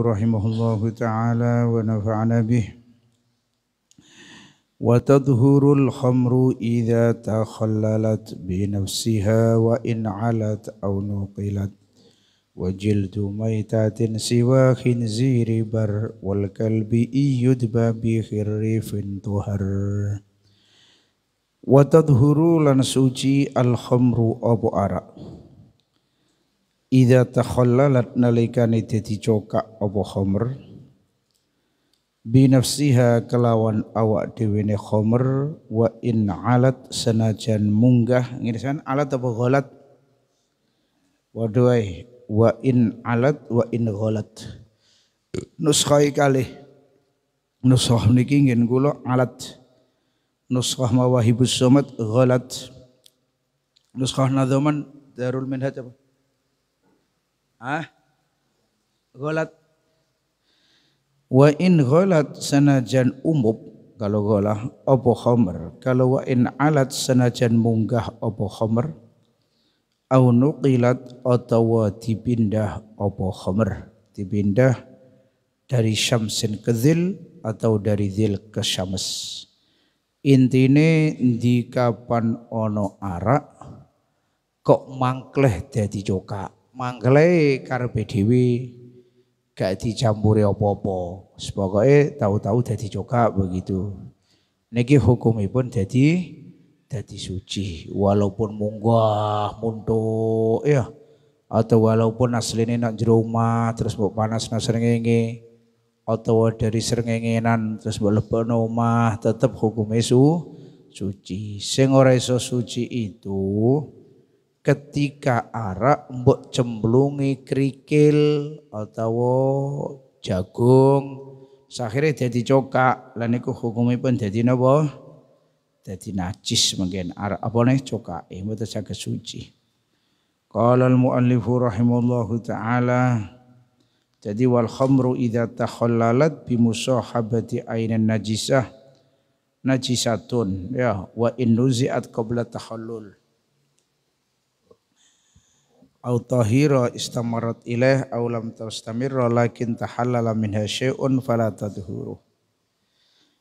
رحمه الله تعالى ونفعنا به وتظهر الخمر إذا تخللت بنفسها وإن علت أو نقلت وجلد ميتة سوى خنزير بر والكلب إن يدبى بخريف طهر وتظهر لن الخمر أبو أرأ Ida takhallalat nalikani dadi cokak apa khomer binafsiha kelawan awak dhewe ne khomer wa in alat senajan munggah ngene san alat apa ghalat waduai wa in alat wa in ghalat nuskhai kali nuskhah niki ngen kula alat nuskhah mawahibus somat ghalat nuskhah nadzaman darul minhaj apa Ah? Golat. Wa in golat sanajan umub. Kalau golah opo homer. Kalau wa in alat senajan munggah opo homer, Au nuqilat atau dipindah opo khomer. Dipindah dari syamsin ke zil atau dari zil ke syams. Intine di kapan ono arak kok mangkleh dadi cokak manggele karepe dhewe gak dicampuri apa-apa. Pokoke tahu-tahu dadi cokap begitu. Niki hukumipun dadi dadi suci walaupun munggah muntuk ya atau walaupun asline nak jero omah terus mbok panasno srengenge atau dari srengengenan terus mbok lebokno omah tetep hukume su suci. Sing ora iso suci itu ketika arak mbok cemplungi kerikil atau jagung sakhire dadi cokak lan niku pun dadi napa dadi najis mungkin arak apa nih cokake mboten saged suci qala al muallifu rahimallahu taala jadi wal khamru idza takhallalat bi musahabati ainan najisah najisatun ya wa in nuzi'at qabla tahallul au tahira istamarat ilaih au lam tastamirra lakin tahallala minha syai'un fala tadhuru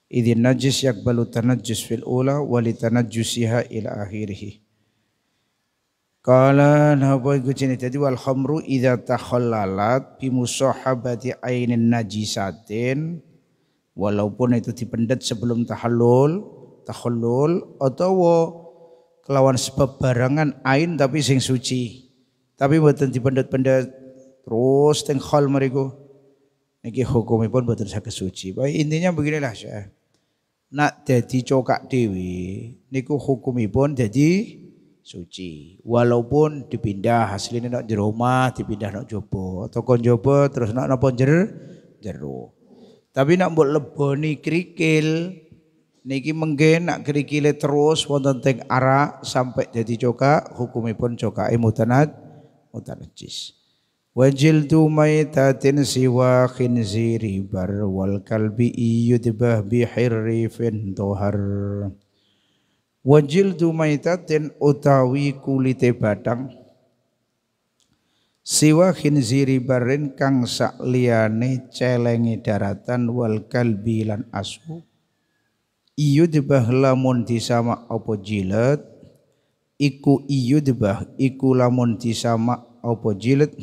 idin najis yakbalu tanajjus fil ula wali tanajjusiha ila akhirih Kala napa iku jenenge dadi wal khamru idza takhallalat bi musahabati ainin najisatin walaupun itu dipendet sebelum tahallul tahallul atau kelawan sebab barangan ain tapi sing suci tapi mboten dipendet-pendet terus teng hal mereka Niki hukumipun mboten saged suci. Baik intinya beginilah saya. Nak jadi cokak dewi, niku hukumipun jadi suci. Walaupun dipindah hasilnya nak jero rumah, dipindah nak jopo, toko jopo terus nak nak jer jeru. Tapi nak buat leboni kerikil, niki menggen nak kerikile terus wonten teng arak sampai jadi cokak hukumipun cokak imutanat Wajil wa jildu maitatin siwa khinziri bar wal kalbi yudbah bi hirrifin tuhar wa jildu maitatin utawi kulite batang siwa khinziri barin kang sakliyane celengi daratan wal kalbi lan asu iyudbah lamun disama opo jilat iku iyudbah iku lamun disamak opo jilid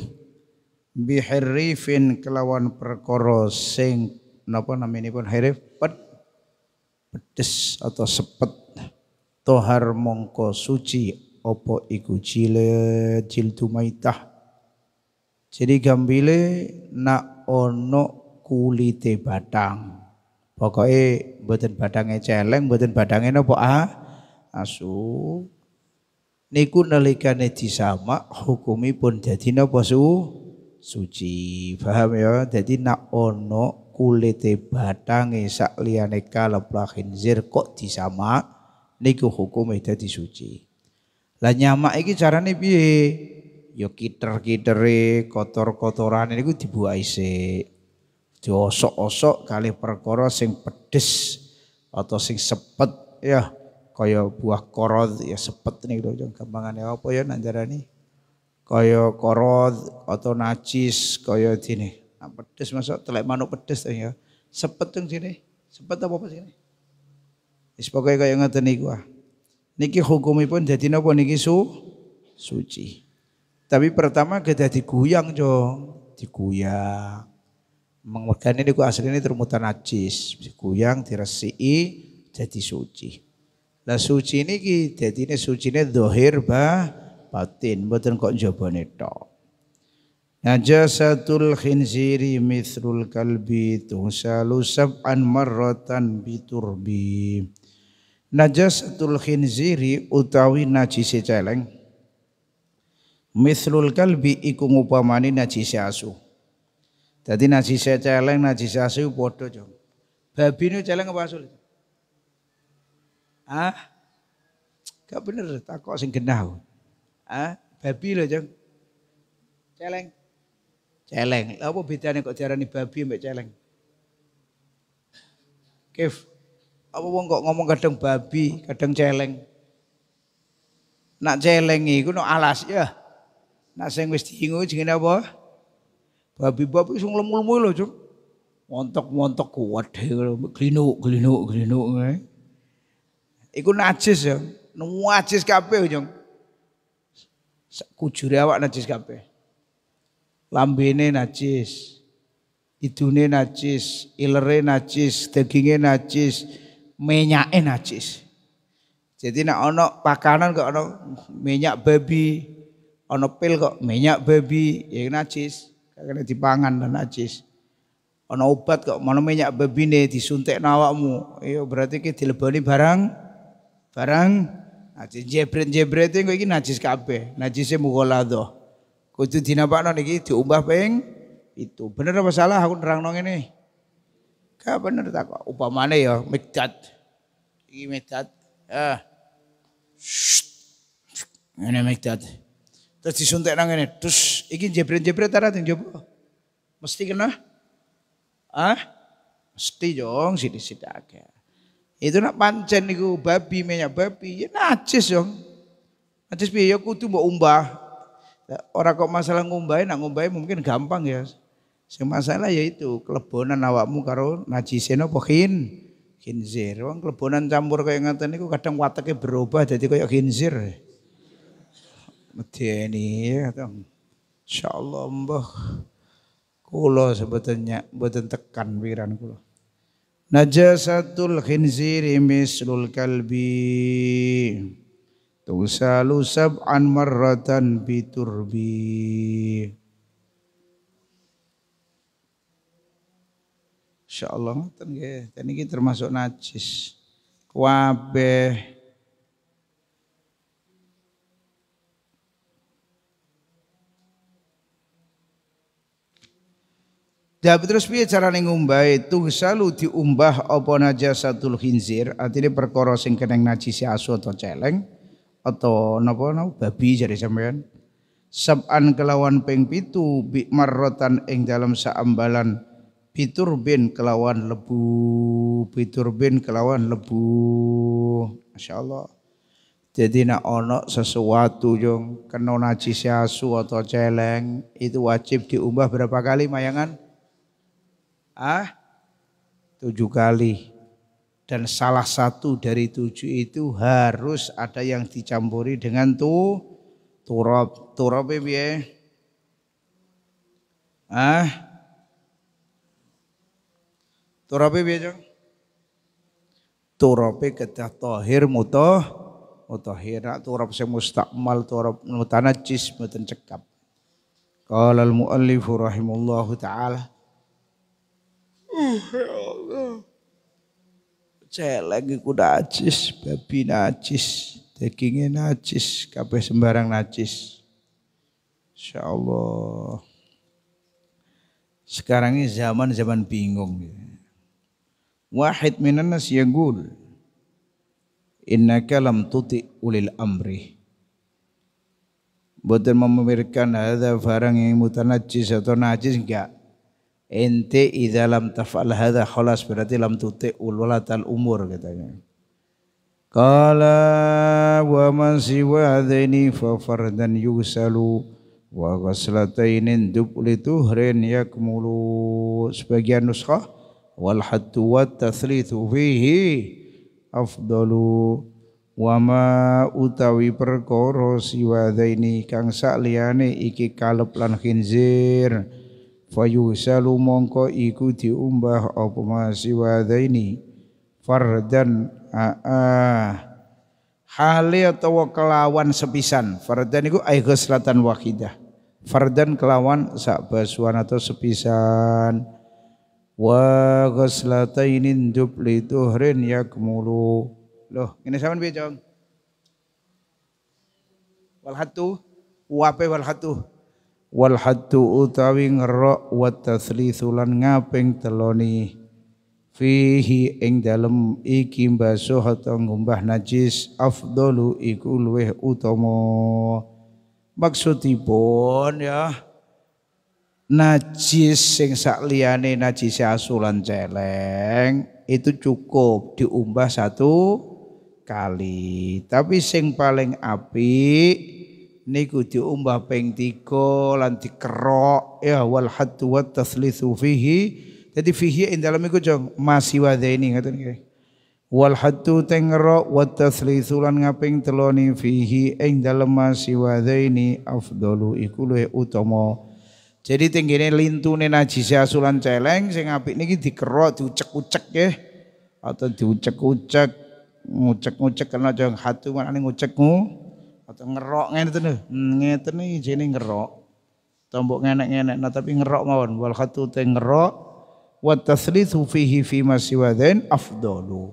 biherifin kelawan perkoro sing napa pun hirif pet pedes atau sepet tohar mongko suci opo iku jilid jiltu maitah jadi gambile nak ono kulite batang pokoknya buatan batangnya celeng buatan batangnya nopo ah asu niku nalikane disamak pun jadi napa su suci paham ya Jadi nak ono kulite batange sak liyane kaleblah khinzir kok disamak niku hukumi jadi suci lah nyamak iki carane piye ya kiter-kitere kotor-kotoran niku dibuai sik diosok-osok kali perkara sing pedes atau sing sepet ya kaya buah korod ya sepet nih gitu kembangannya apa ya nak nih kaya korod atau najis kaya dini nah, pedes masuk telek manuk pedes ya sepet yang sini sepet apa apa sini is pokoknya kaya ngerti nih gua niki hukumipun jadi nopo niki su suci tapi pertama kita diguyang jong diguyang mengorgan ini aslinya termutan najis diguyang diresi jadi suci lah suci niki dadine sucine zahir ba batin mboten kok jabane tok. Najasatul khinziri mithrul kalbi tusalu sab'an marratan biturbi. Najasatul khinziri utawi najise celeng. Mithrul kalbi iku ngupamani najise asu. Dadi najise celeng najise asu padha, Jong. Babi celeng apa asu? Ah, gak bener kok sing genah. Ah, babi loh jeng. Celeng. Celeng. apa bedanya kok diarani babi mbek celeng? Kif. Apa wong kok ngomong kadang babi, kadang celeng? Nak celeng iku no alas ya. Nak sing wis diingu jenenge apa? Babi-babi sing lemu-lemu lho, Cuk. Montok-montok kuat lho, glinuk-glinuk-glinuk. Iku najis ya. Najis kabeh ujung, ya, Kujure awak najis kabeh. Lambene najis. Idune najis, ilere najis, daginge najis, minyake najis. Jadi nek ana pakanan kok ana minyak babi, ana pil kok minyak babi, ya najis. di dipangan dan najis. Ana obat kok mana minyak babi nih disuntik nawakmu, Ya berarti kita dileboni barang Barang najis jebret itu engko iki najis kabeh, najise mughalladhah. Kudu dinapakno niki diumbah peng itu. Bener apa salah aku nerang nong ini Gak bener tak kok. Upamane ya Mikdad. ini Mikdad. Ah. ini Mikdad. Terus disuntik nong ini Terus iki jebret-jebret ta ora Mesti kena. Ah? Mesti jong sini sini agak itu nak pancen niku babi minyak babi ya najis dong. Najis piye ya kudu mbok umbah. Orang kok masalah ngumbahi nak ngumbahi mungkin gampang ya. Sing masalah ya itu kelebonan awakmu karo najisin apa khin khinzir. Orang kelebonan campur kayak ngatain niku kadang wataknya berubah jadi kayak khinzir. Medeni ya kadang. Insyaallah mbah kulo sebetulnya mboten tekan pikiran kulo Najasatul khinziri mislul kalbi Tusalu sab'an marratan biturbi Insyaallah, ini termasuk najis. Wabeh Dah terus piye carane ngumbahe? selalu diumbah apa najasatul khinzir, artine perkara sing keneng najisi asu atau celeng atau napa napa babi jare sampean. Sab'an kelawan ping pitu bi marrotan ing dalam saambalan bin kelawan lebu, bin kelawan lebu. Masyaallah. Jadi nak ono sesuatu yang kena najis asu atau celeng itu wajib diubah berapa kali mayangan? ah tujuh kali. Dan salah satu dari tujuh itu harus ada yang dicampuri dengan tu turab. Turab ya. Ah. Turab ya, Turabe ketah tohir mutoh mutohir nak turab sing mustakmal turab mutanajis mutencekap cekap. Qala al muallifu rahimullahu taala ya Allah. Celeng iku najis, babi najis, dagingnya najis, kabeh sembarang najis. Insya Allah. Sekarang ini zaman-zaman bingung. Wahid minan nas yagul. Innaka lam tuti ulil amri. Bukan memamerkan ada barang yang mutan mutanajis atau najis enggak ente idalam taf'al hadza khalas berarti lam tuti ululatal umur katanya qala wa man siwa hadaini fa fardan yusalu wa dupli dubli tuhrin yakmulu sebagian nuskah wal hattu wat tathlithu fihi afdalu wa ma utawi perkara siwadaini kang sakliyane iki kalep lan khinzir fayusalu mongko iku diumbah apa ini fardan aa hale atau kelawan sepisan fardan iku ai ghuslatan wahidah fardan kelawan sak atau sepisan wa ghuslatainin dupli tuhrin yakmulu loh ini sampean piye ini walhatu hatu walhatu wal walhatu wal haddu utawi ngerok wa tathlithu lan ngaping teloni fihi ing dalem iki basuh atau ngumbah najis afdolu iku luweh utama maksudipun ya najis sing sakliyane najis asulan celeng itu cukup diumbah satu kali tapi sing paling apik niku diumbah ping tiga lan dikerok ya wal hatu wat taslithu fihi jadi fihi ing dalam iku jong masih ini ngoten nggih wal hatu tengro wat taslithu lan ngaping teloni fihi ing dalam masih ini afdalu iku luwe utama jadi tinggine lintune najis asulan celeng sing apik niki dikerok diucek-ucek ya atau diucek-ucek ngucek-ngucek kena jong hatu manane ngucekmu atau ngerok ngene hmm, ngeten nih jenenge ngerok tombok ngene ngene, nah tapi ngerok mawon wal khatu te ngerok wa taslithu fihi fi ma afdolu afdalu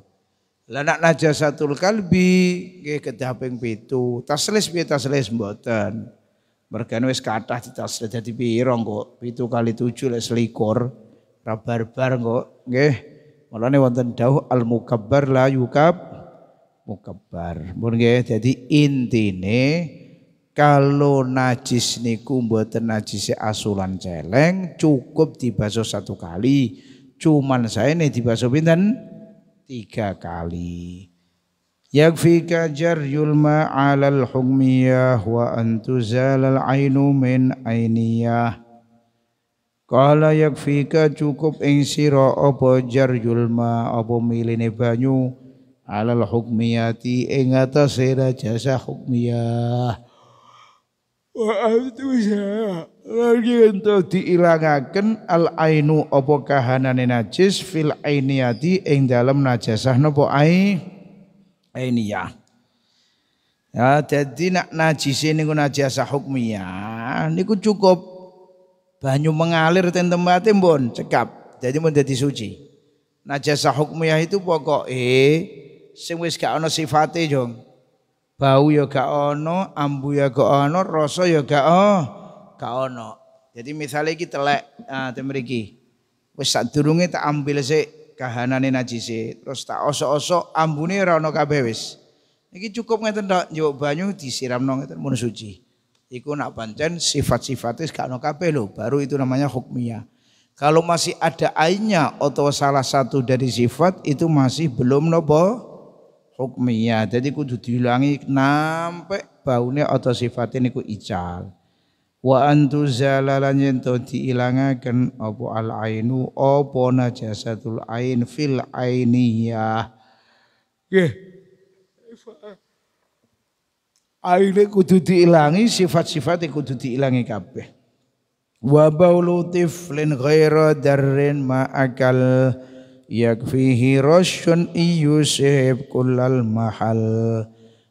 lanak najasatul kalbi ke kedaping pitu taslis piye taslis mboten mergane wis kathah ditaslis dadi pira kok pitu kali tujuh lek selikur rabarbar kok nggih mulane wonten dawuh al mukabbar la yukab mukebar. Mun nggih dadi intine kalau najis niku mboten najis asulan celeng cukup dibasuh satu kali. Cuman saya ini dibasuh pinten? Tiga kali. Yakfika jaryul alal hukmiyah wa antuzalal ainu min ainiyah. Kala yakfika cukup ing sira apa jaryul ma apa milene banyu alal hukmiyati ing atase jasa hukmiyah wa Lagi lan diilangaken al ainu apa kahanane najis fil ainiyati ing dalem najasah napa ai ainiya ya dadi nak najise niku najasah hukmiyah niku cukup banyu mengalir ten tempate mbon cekap jadi menjadi suci najasah hukmiyah itu pokoknya sing wis gak ana sifate, Jong. Bau ya gak ana, ambu ya gak ana, rasa ya gak oh, gak ana. Jadi misalnya iki telek, ah mriki Wis sadurunge tak ambil sik kahanane najise, terus tak oso osok ambune ora ana kabeh wis. Iki cukup ngeten tok, njuk banyu disiramno ngeten mun suci. Iku nak pancen sifat-sifatnya gak ana kabeh lho, baru itu namanya hukmiyah. Kalau masih ada airnya atau salah satu dari sifat itu masih belum nopo hukmiya Jadi kudu dihilangi nampe baune atau sifatnya ku ical. Wa antu zalalan yen to diilangaken apa al ainu apa najasatul ain fil ainiyah. Nggih. Aine kudu diilangi sifat-sifat e kudu diilangi kabeh. Wa baulu tiflin ghaira darrin ma'akal akal yakfihi rasyun iyusib kullal mahal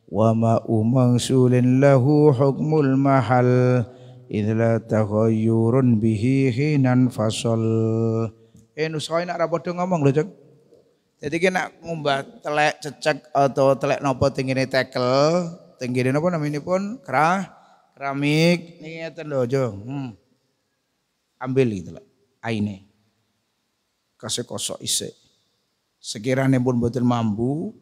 wa ma umang sulin lahu hukmul mahal idla taghayyurun bihi hinan fasol. eh nusoi nak rapodo ngomong lho jeng. jadi kita nak ngumbah telek cecek atau telek nopo tinggi ini tekel tinggi ini nopo namanya pun kerah keramik ini ngeten lho jeng. hmm. ambil gitu lah aine kasih kosok isik. Sekiranya pun betul mampu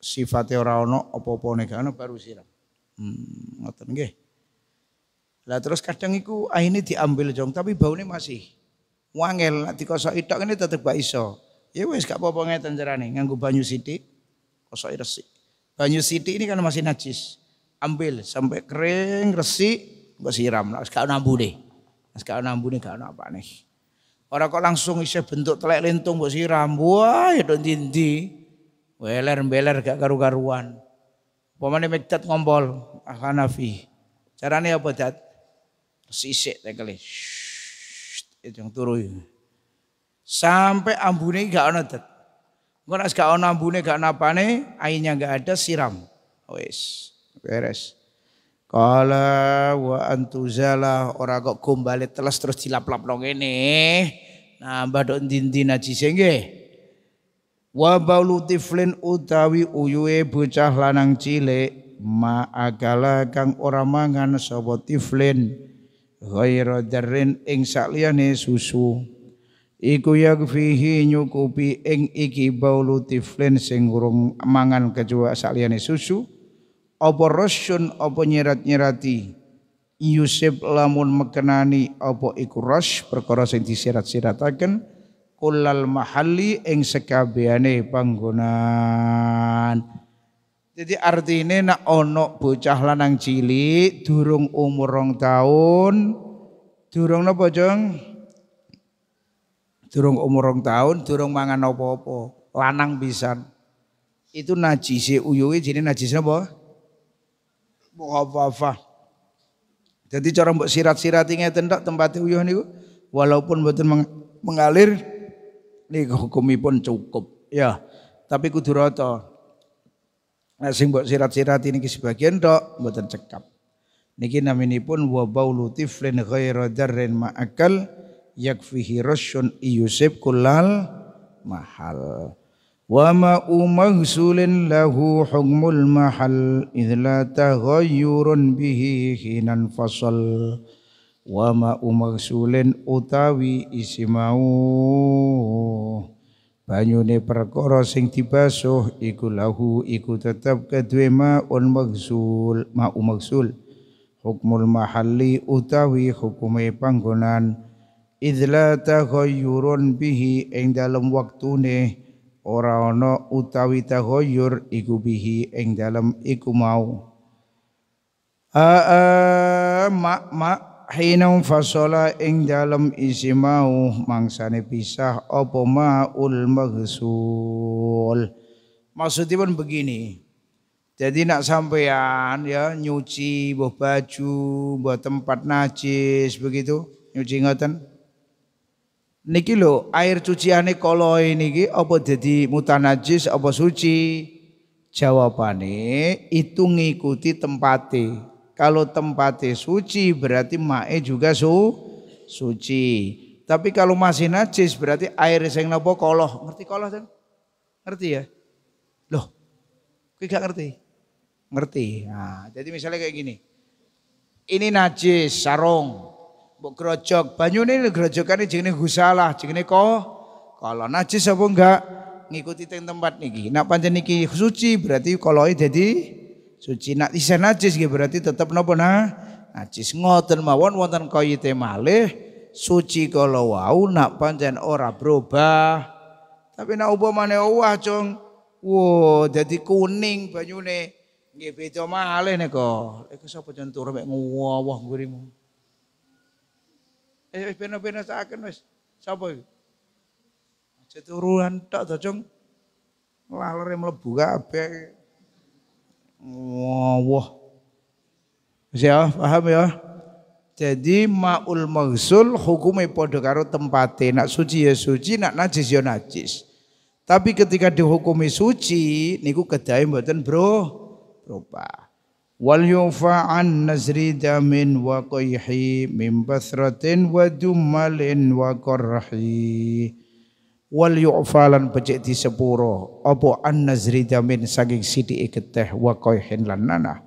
sifate ora ana apa-apa negara baru siram. Hmm, ngoten nggih. Lah terus kadang iku akhirnya diambil jong tapi baunya masih wangel nek dikosok itok ini tetep gak iso. Ya wis gak apa-apa ngeten carane nganggo banyu sithik kosok resik. Banyu sithik ini kan masih najis. Ambil sampai kering resik mbok siram. Sekarang gak nambune. sekarang gak nambune gak apa nih? Orang kok langsung isi bentuk telek lintung buat siram. Wah, itu ya dok ndi Weler-beler gak karu-karuan. Pemane Mikdad ngompol Hanafi. Caranya apa, Dat? Sisik tekele. Itu yang turu. Ya. Sampai ambune gak ada Dat. Kalau gak ada ambune gak napane, airnya gak ada siram. oes beres. Kala wa antuzala ora kok gombale teles terus dilap laplong ngene. Nambah dok ndi-ndi najise nggih. Wa baulu tiflin utawi uyuhe bocah lanang cilik ma agala kang ora mangan sapa tiflin ghaira darrin ing sakliyane susu. Iku fihi nyukupi ing iki baulu tiflin sing urung mangan kecuali sakliyane susu apa rasyun apa nyerat-nyerati Yusuf lamun mekenani apa iku rasy perkara sing disirat siratakan kulal mahalli ing sekabehane panggonan jadi artinya nak ono bocah lanang cilik durung umur rong tahun durung napa jeng durung umur rong tahun durung mangan apa-apa lanang bisa itu najis uyuwe jadi najis napa mukhafafah. Jadi cara mbok sirat sirat ini tok tempat uyuh niku walaupun mboten mengalir niku hukumipun cukup ya. Tapi kudu rata. Nek sing mbok sirat sirat ini sebagian tok mboten cekap. Niki naminipun wa baulu tiflin ghairu darrin ma'akal yakfihi rasyun iyusib kullal mahal. وما أمغسل lahu حكم المحل إذ لا bihi به حين Wama وما sulen, utawi isimau banyune perkara sing dibasuh iku lahu iku tetep kedue maun magsul ma magsul hukmul mahalli utawi hukume panggonan idla taghayyurun bihi ing dalem waktune ora ana utawi taghayyur iku bihi ing dalem iku mau a mak mak hinau fasola ing dalem isi mau mangsane pisah apa maul maghsul maksudipun begini jadi nak sampean ya nyuci buah baju buat tempat najis begitu nyuci ngoten niki lho air cuciane koloi niki apa jadi mutanajis apa suci jawabane itu ngikuti tempate kalau tempate suci berarti mae juga su suci tapi kalau masih najis berarti air sing napa koloh ngerti koloh kan ngerti ya loh kowe gak ngerti ngerti nah jadi misalnya kayak gini ini najis sarung mbok grojok. Banyune grojokane jenenge gusalah, jenenge kok kalau najis apa enggak ngikuti teng tempat niki. Nak pancen niki suci berarti koloi jadi suci. Nak isa najis nggih berarti tetep napa nah najis. Ngoten mawon wonten kayite malih suci kala wau nak pancen ora berubah. Tapi nak upamane owah cung wo jadi kuning banyune nggih beda malih nika. Iku sapa jeneng turu mek ngowah ngurimu. Eh bener-bener peno saken wis. siapa itu Aja turuan tak to, Cung. Lalere mlebu kabeh. Wah. Wis ya, paham ya? Jadi maul maghsul hukumnya padha karo tempatnya Nak suci ya suci, nak najis ya najis. Tapi ketika dihukumi suci niku kedae mboten bro berubah wal yufa an nazri damin wa qayhi min basratin wa dumalin wa qarhi wal yufa becik disepuro apa an nazri damin saking sithike geteh wa qayhin lan nanah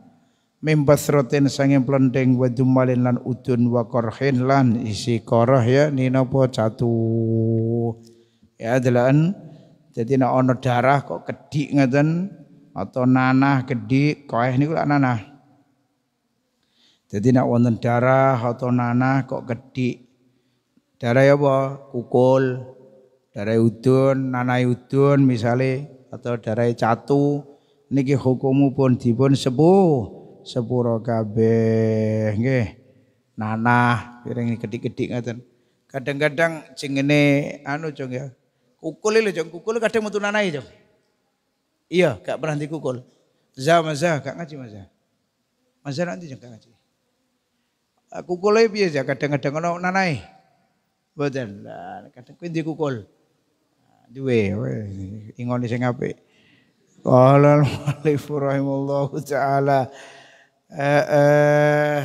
min basratin saking plenteng wa dumalin lan udun wa qarhin lan isi qarah ya ninapa catu ya delan jadi na ono darah kok kedik ngeten atau nanah gede koeh niku lak nanah jadi nak wonten darah atau nanah kok gede darah ya apa kukul darah udun nanah udun misalnya atau darah catu niki hukumu pun dipun sepuh sepuro kabeh nggih nanah piring gedhik-gedhik ngoten kadang-kadang jengene anu jong ya kukul lho jong kukul kadang metu nanah jong Iya, gak pernah dikukul. Za mazah, gak ngaji mazah. Mazah nanti kak ngaji. Kukul aja, biasa kadang-kadang ono nanai. badan, kadang kuwi dikukul. Nah, duwe, ingoni sing apik. Qala al-mu'allif rahimallahu taala eh eh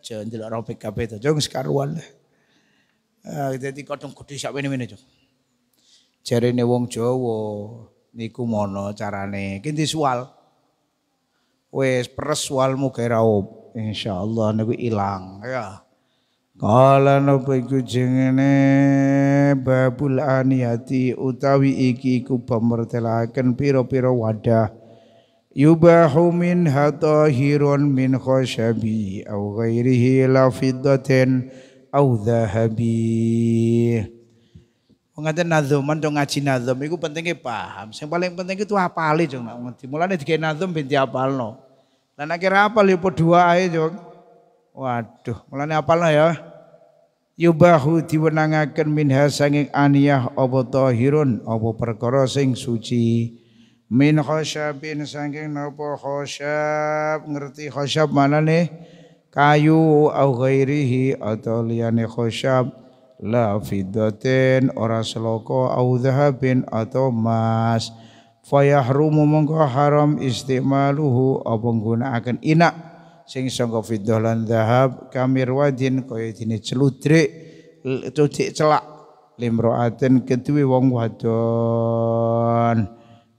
jangan delok robek kabeh itu, jong sekaruan. jadi eh, kadang-kadang kudu sak ini mene Jong. Jarene wong Jawa, niku mono carane kinti sual wes peres sualmu kira op insyaallah niku ilang ya Kala nopo iku jengene babul aniyati utawi iki iku pemertelakan piro-piro wadah yubahu min hatahirun min khashabi au ghairihi la fiddatin au Pengantin nazoman dong ngaji nazom, itu pentingnya paham. Yang paling penting itu ali dong nak ngerti. Mulane digawe nazom apa lo? Dan akhirnya apa yo dua aja dong. Waduh, apa lo ya. Yubahu diwenangaken minha sanging aniyah obo tohirun obo perkara suci. Min khasyabin sanging nopo khasyab ngerti khasyab mana nih kayu au ghairihi atau liane khasyab la fiddatin ora seloko au dhahabin atau emas fayahrumu mongko haram istimaluhu apa nggunakaken inak sing sangka fiddah lan dhahab kamir wadin kaya dene celudrik cucik celak limroatin kedue wong wadon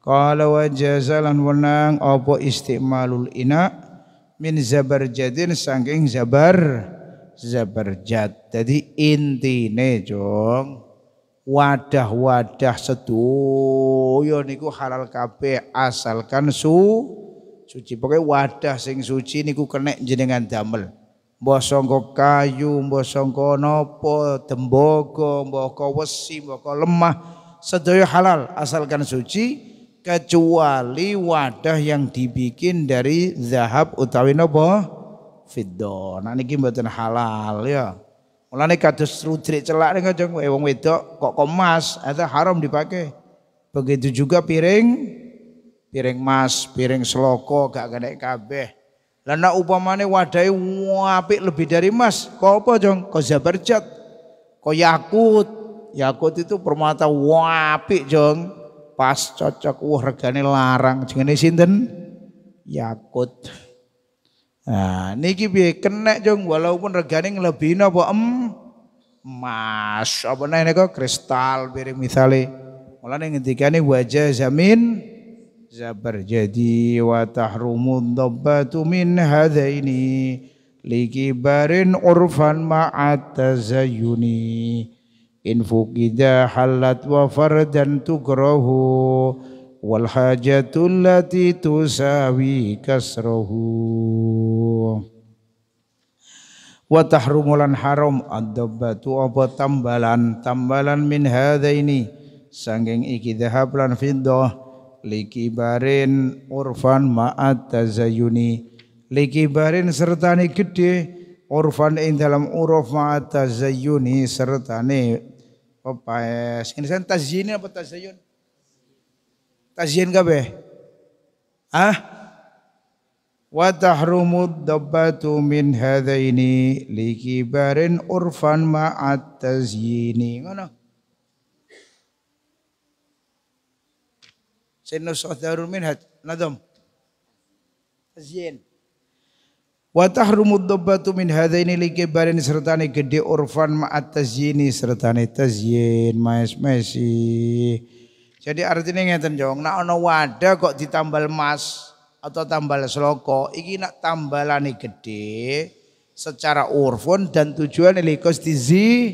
qala wa jazalan wenang apa istimalul inak min zabar jadin sangking zabar zabarjat. Jadi intine, Jong, wadah-wadah sedoyo niku halal kabeh asalkan su suci. Pokoknya wadah sing suci niku kena jenengan damel. Mbah sangka kayu, mbah sangka napa, tembaga, mbah wesi, mbah lemah, sedoyo halal asalkan suci kecuali wadah yang dibikin dari zahab utawi nopo fiddo. Nah niki mboten halal ya. Mulane kados rudrik celak nih eh wong wedok kok kemas itu haram dipakai. Begitu juga piring piring emas, piring seloko gak kena kabeh. Lah upamane wadai apik lebih dari emas, kok apa jong? Kok zabarjat. Kok yakut. Yakut itu permata apik jong. Pas cocok, wah regane larang. Jenenge sinten? Yakut. Nah, niki piye kenek jong walaupun regane lebih apa em emas apa nek kristal piring misale. Mulane ngendikane wajah zamin zabar jadi wa tahrumun dhabbatu min hadaini barin urfan ma'at tazayyuni in fuqida halat wa fardan tukrahu wal hajatul lati tusawi kasrahu wa tahrumulan haram ad-dabbatu apa tambalan tambalan min ini. sanging iki dhahab lan fiddah likibarin urfan ma'at tazayuni likibarin sertane gedhe urfan in dalam uruf ma'at tazayyuni sertane pepaes. Ini kan tazyini apa tazayyun? kajian gabe Ah? Wa tahrumud dabbatu min hadaini likibarin urfan ma'at tazyini. Ngono. Sinu sohdarun min had. Nadam. Tazyin. Wa tahrumud dabbatu min hadaini likibarin sertane gede urfan ma'at tazyini sertane tazyin. Maes-mesi. Maes-mesi. Jadi artinya ngeten jong, nak ono wadah kok ditambal emas atau tambal seloko, iki nak tambalane gede secara urfun dan tujuan likus dizi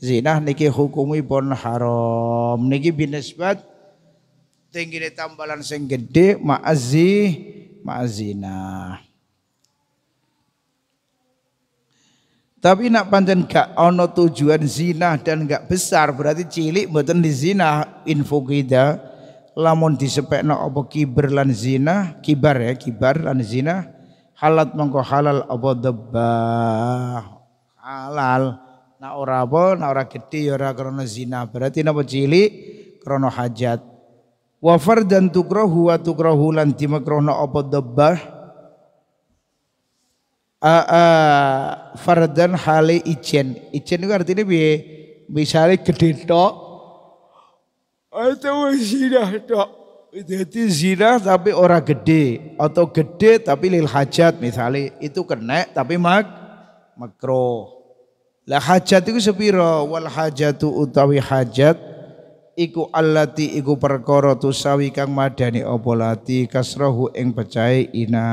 zinah niki hukumi pun haram. Niki binisbat tinggi tambalan sing gede ma'azi ma'azinah. Tapi nak pancen gak ono tujuan zina dan gak besar berarti cilik mboten di zina info kita lamun disepekno apa kiber lan zina kibar ya kibar lan zina halat mongko halal apa debah halal na ora apa na ora gede ya ora krana zina berarti napa cilik krana hajat wafar dan tukrahu wa tukrahu lan timakrana apa debah uh, uh, fardan hale ijen ijen itu artinya bi misalnya gede tok atau zina tok jadi zina tapi ora gede atau gede tapi lil hajat misalnya itu kena tapi mak makro lah hajat itu sepiro wal hajat hajatu utawi hajat iku allati iku perkara sawi kang madani opolati kasrohu eng ing ina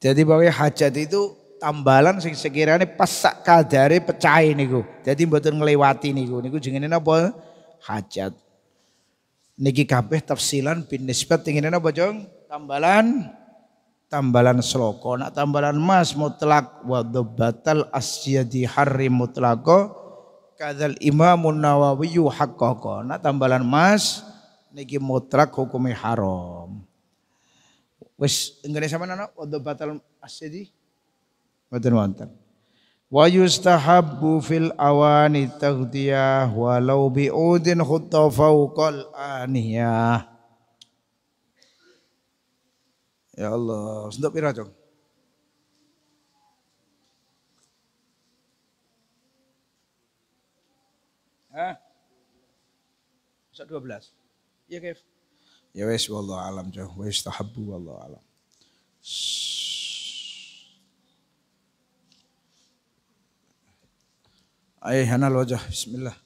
Jadi bahwa hajat itu tambalan sing sekiranya pas sak kadare pecah niku. Jadi betul ngelewati ini niku. Niku ini apa? Hajat. Niki kabeh tafsilan bin nisbat ini apa Jong? Tambalan tambalan selokon. Nak tambalan mas mutlak wa batal asyadi harri mutlako kadal imamun nawawi haqqaqa. Nak tambalan emas niki mutlak hukumnya haram. Wes Wis nggone sampean ana batal asedi, mboten wonten. Wa yustahabbu fil awani dia walau bi udin khutta fawqal aniyah. Ya Allah, Sudah pira, Ah, Hah? dua belas. Ya Kev. Ya wes wallahu alam jauh wes tahabbu wallahu alam. Ayah hanal wajah bismillah.